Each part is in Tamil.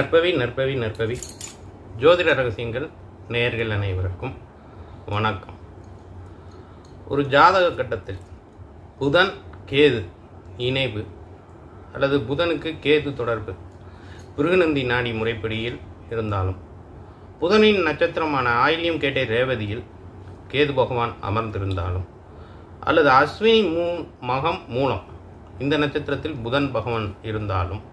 நற்பவி நற்பவி நற்பவி ஜோதிட ரகசியங்கள் நேர்கள் அனைவருக்கும் வணக்கம் ஒரு ஜாதக கட்டத்தில் புதன் கேது இணைவு அல்லது புதனுக்கு கேது தொடர்பு பிருகுநந்தி நாடி முறைப்படியில் இருந்தாலும் புதனின் நட்சத்திரமான ஆயில்யம் கேட்டை ரேவதியில் கேது பகவான் அமர்ந்திருந்தாலும் அல்லது அஸ்வினி மூ மகம் மூலம் இந்த நட்சத்திரத்தில் புதன் பகவான் இருந்தாலும்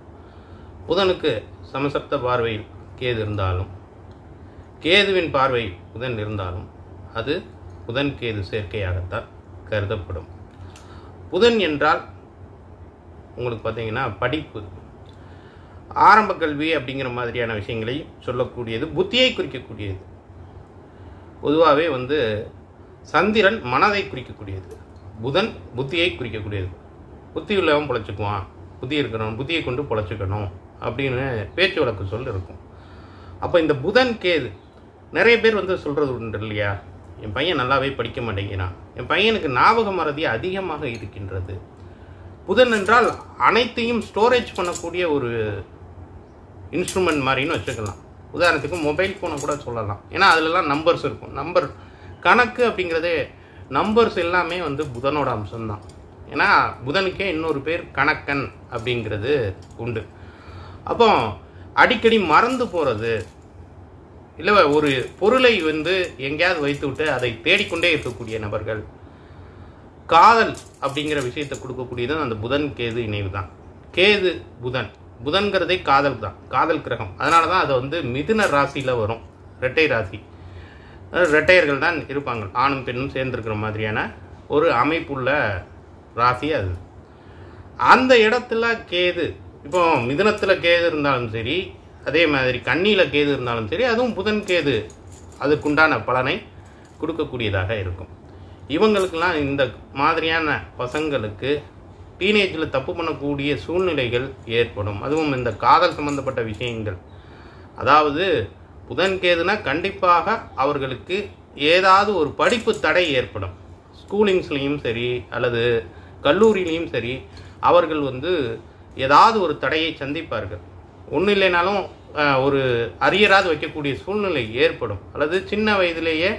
புதனுக்கு சமசப்த பார்வையில் கேது இருந்தாலும் கேதுவின் பார்வையில் புதன் இருந்தாலும் அது புதன் கேது சேர்க்கையாகத்தான் கருதப்படும் புதன் என்றால் உங்களுக்கு பார்த்தீங்கன்னா படிப்பு ஆரம்ப கல்வி அப்படிங்கிற மாதிரியான விஷயங்களை சொல்லக்கூடியது புத்தியை குறிக்கக்கூடியது பொதுவாகவே வந்து சந்திரன் மனதை குறிக்கக்கூடியது புதன் புத்தியை குறிக்கக்கூடியது புத்தி உள்ளவன் பொழைச்சிக்குவான் புத்தி இருக்கணும் புத்தியை கொண்டு பொழைச்சிக்கணும் அப்படின்னு பேச்சு வழக்கு சொல் இருக்கும் அப்போ இந்த புதன் கேது நிறைய பேர் வந்து சொல்கிறது உண்டு இல்லையா என் பையன் நல்லாவே படிக்க மாட்டேங்கிறான் என் பையனுக்கு ஞாபக மறதி அதிகமாக இருக்கின்றது புதன் என்றால் அனைத்தையும் ஸ்டோரேஜ் பண்ணக்கூடிய ஒரு இன்ஸ்ட்ருமெண்ட் மாதிரின்னு வச்சுக்கலாம் உதாரணத்துக்கு மொபைல் ஃபோனை கூட சொல்லலாம் ஏன்னா அதுலலாம் நம்பர்ஸ் இருக்கும் நம்பர் கணக்கு அப்படிங்கிறதே நம்பர்ஸ் எல்லாமே வந்து புதனோட அம்சம்தான் ஏன்னா புதனுக்கே இன்னொரு பேர் கணக்கன் அப்படிங்கிறது உண்டு அப்போ அடிக்கடி மறந்து போகிறது இல்லை ஒரு பொருளை வந்து எங்கேயாவது வைத்துவிட்டு அதை தேடிக்கொண்டே இருக்கக்கூடிய நபர்கள் காதல் அப்படிங்கிற விஷயத்தை கொடுக்கக்கூடியது அந்த புதன் கேது இணைவு தான் கேது புதன் புதன்கிறதே காதல் தான் காதல் கிரகம் அதனால தான் அது வந்து மிதுன ராசியில் வரும் ரெட்டை ராசி ரெட்டையர்கள் தான் இருப்பாங்க ஆணும் பெண்ணும் சேர்ந்துருக்கிற மாதிரியான ஒரு அமைப்புள்ள ராசி அது அந்த இடத்துல கேது இப்போ மிதனத்தில் கேது இருந்தாலும் சரி அதே மாதிரி கண்ணியில் கேது இருந்தாலும் சரி அதுவும் புதன் கேது அதுக்குண்டான பலனை கொடுக்கக்கூடியதாக இருக்கும் இவங்களுக்கெல்லாம் இந்த மாதிரியான பசங்களுக்கு டீனேஜில் தப்பு பண்ணக்கூடிய சூழ்நிலைகள் ஏற்படும் அதுவும் இந்த காதல் சம்பந்தப்பட்ட விஷயங்கள் அதாவது புதன் கேதுனா கண்டிப்பாக அவர்களுக்கு ஏதாவது ஒரு படிப்பு தடை ஏற்படும் ஸ்கூலிங்ஸ்லேயும் சரி அல்லது கல்லூரியிலையும் சரி அவர்கள் வந்து ஏதாவது ஒரு தடையை சந்திப்பார்கள் ஒன்றும் இல்லைனாலும் ஒரு அரியராது வைக்கக்கூடிய சூழ்நிலை ஏற்படும் அல்லது சின்ன வயதிலேயே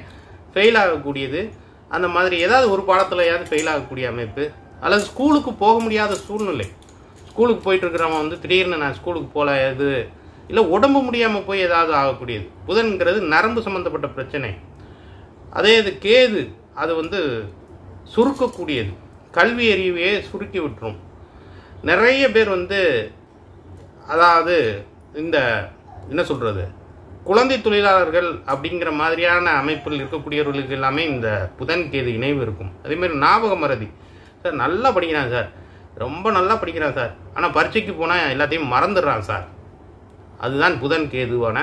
ஃபெயில் ஆகக்கூடியது அந்த மாதிரி ஏதாவது ஒரு பாடத்துலையாவது ஃபெயில் ஆகக்கூடிய அமைப்பு அல்லது ஸ்கூலுக்கு போக முடியாத சூழ்நிலை ஸ்கூலுக்கு போயிட்டுருக்கிறவங்க வந்து திடீர்னு நான் ஸ்கூலுக்கு போகல இது இல்லை உடம்பு முடியாமல் போய் ஏதாவது ஆகக்கூடியது புதன்கிறது நரம்பு சம்மந்தப்பட்ட பிரச்சனை அதே இது கேது அது வந்து சுருக்கக்கூடியது கல்வி அறிவையே சுருக்கி விட்டுரும் நிறைய பேர் வந்து அதாவது இந்த என்ன சொல்கிறது குழந்தை தொழிலாளர்கள் அப்படிங்கிற மாதிரியான அமைப்பில் இருக்கக்கூடியவர்களுக்கு எல்லாமே இந்த புதன் கேது இணைவு இருக்கும் அதேமாரி ஞாபக மறதி சார் நல்லா படிக்கிறான் சார் ரொம்ப நல்லா படிக்கிறான் சார் ஆனால் பரீட்சைக்கு போனால் எல்லாத்தையும் மறந்துடுறான் சார் அதுதான் புதன் கேதுவான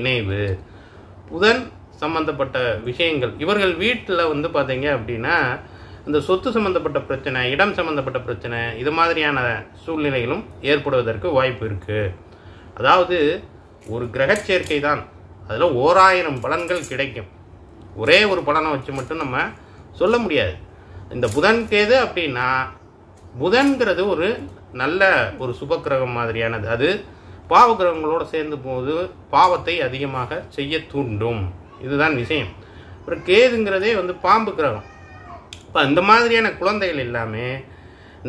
இணைவு புதன் சம்பந்தப்பட்ட விஷயங்கள் இவர்கள் வீட்டில் வந்து பார்த்தீங்க அப்படின்னா இந்த சொத்து சம்மந்தப்பட்ட பிரச்சனை இடம் சம்மந்தப்பட்ட பிரச்சனை இது மாதிரியான சூழ்நிலைகளும் ஏற்படுவதற்கு வாய்ப்பு இருக்குது அதாவது ஒரு கிரகச்சேர்க்கை தான் அதில் ஓராயிரம் பலன்கள் கிடைக்கும் ஒரே ஒரு பலனை வச்சு மட்டும் நம்ம சொல்ல முடியாது இந்த புதன் கேது அப்படின்னா புதன்கிறது ஒரு நல்ல ஒரு சுப கிரகம் மாதிரியானது அது பாவ கிரகங்களோடு சேர்ந்து போது பாவத்தை அதிகமாக செய்ய தூண்டும் இதுதான் விஷயம் அப்புறம் கேதுங்கிறதே வந்து பாம்பு கிரகம் அப்போ அந்த மாதிரியான குழந்தைகள் எல்லாமே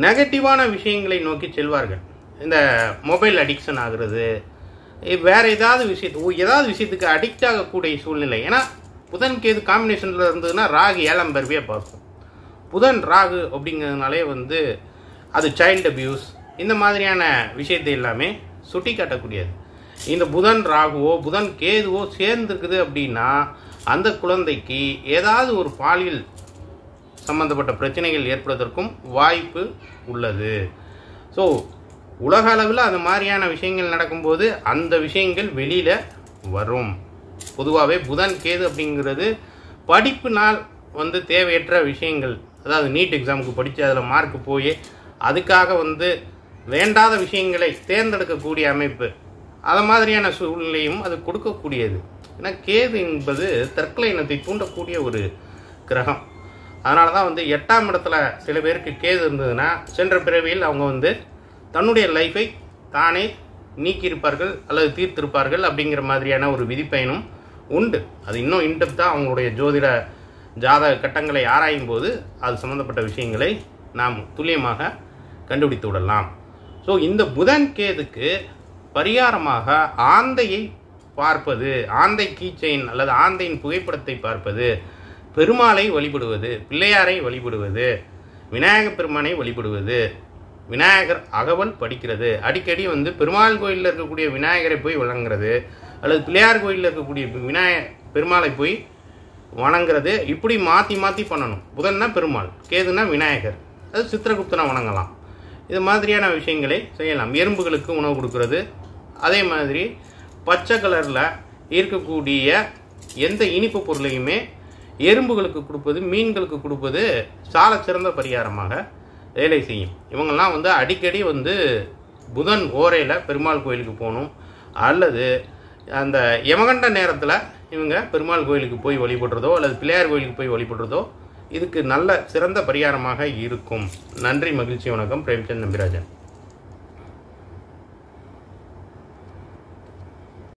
நெகட்டிவான விஷயங்களை நோக்கி செல்வார்கள் இந்த மொபைல் அடிக்ஷன் ஆகுறது வேறு ஏதாவது விஷயத்து ஏதாவது விஷயத்துக்கு அடிக்ட் ஆகக்கூடிய சூழ்நிலை ஏன்னா புதன் கேது காம்பினேஷனில் இருந்ததுன்னா ராகு ஏழாம் பருவியாக பார்க்கும் புதன் ராகு அப்படிங்கிறதுனாலே வந்து அது சைல்டு அபியூஸ் இந்த மாதிரியான விஷயத்தை எல்லாமே சுட்டி காட்டக்கூடியது இந்த புதன் ராகுவோ புதன் கேதுவோ சேர்ந்துருக்குது அப்படின்னா அந்த குழந்தைக்கு ஏதாவது ஒரு பாலியல் சம்பந்தப்பட்ட பிரச்சனைகள் ஏற்படுவதற்கும் வாய்ப்பு உள்ளது ஸோ உலக அளவில் அந்த மாதிரியான விஷயங்கள் நடக்கும்போது அந்த விஷயங்கள் வெளியில் வரும் பொதுவாகவே புதன் கேது அப்படிங்கிறது படிப்புனால் வந்து தேவையற்ற விஷயங்கள் அதாவது நீட் எக்ஸாமுக்கு படித்து அதில் மார்க் போய் அதுக்காக வந்து வேண்டாத விஷயங்களை தேர்ந்தெடுக்கக்கூடிய அமைப்பு அது மாதிரியான சூழ்நிலையும் அது கொடுக்கக்கூடியது ஏன்னா கேது என்பது தற்கொலை இனத்தை தூண்டக்கூடிய ஒரு கிரகம் அதனால தான் வந்து எட்டாம் இடத்துல சில பேருக்கு கேது இருந்ததுன்னா சென்ற பிறவியில் அவங்க வந்து தன்னுடைய லைஃபை தானே நீக்கியிருப்பார்கள் அல்லது தீர்த்திருப்பார்கள் அப்படிங்கிற மாதிரியான ஒரு விதிப்பயனும் உண்டு அது இன்னும் இன்டெப்த்தாக அவங்களுடைய ஜோதிட ஜாதக கட்டங்களை ஆராயும் போது அது சம்மந்தப்பட்ட விஷயங்களை நாம் துல்லியமாக கண்டுபிடித்து விடலாம் ஸோ இந்த புதன் கேதுக்கு பரிகாரமாக ஆந்தையை பார்ப்பது ஆந்தை கீச்செயின் அல்லது ஆந்தையின் புகைப்படத்தை பார்ப்பது பெருமாளை வழிபடுவது பிள்ளையாரை வழிபடுவது விநாயகப் பெருமானை வழிபடுவது விநாயகர் அகவல் படிக்கிறது அடிக்கடி வந்து பெருமாள் கோயிலில் இருக்கக்கூடிய விநாயகரை போய் வணங்குறது அல்லது பிள்ளையார் கோயிலில் இருக்கக்கூடிய விநாய பெருமாளை போய் வணங்குறது இப்படி மாற்றி மாற்றி பண்ணணும் புதன்னா பெருமாள் கேதுன்னா விநாயகர் அது சித்திரகுப்தனை வணங்கலாம் இது மாதிரியான விஷயங்களை செய்யலாம் எறும்புகளுக்கு உணவு கொடுக்கறது அதே மாதிரி பச்சை கலரில் இருக்கக்கூடிய எந்த இனிப்பு பொருளையுமே எறும்புகளுக்கு கொடுப்பது மீன்களுக்கு கொடுப்பது சால சிறந்த பரிகாரமாக வேலை செய்யும் இவங்கெல்லாம் வந்து அடிக்கடி வந்து புதன் ஓரையில் பெருமாள் கோயிலுக்கு போகணும் அல்லது அந்த யமகண்ட நேரத்தில் இவங்க பெருமாள் கோயிலுக்கு போய் வழிபடுறதோ அல்லது பிள்ளையார் கோயிலுக்கு போய் வழிபடுறதோ இதுக்கு நல்ல சிறந்த பரிகாரமாக இருக்கும் நன்றி மகிழ்ச்சி வணக்கம் பிரேம்சந்த் நம்பிராஜன்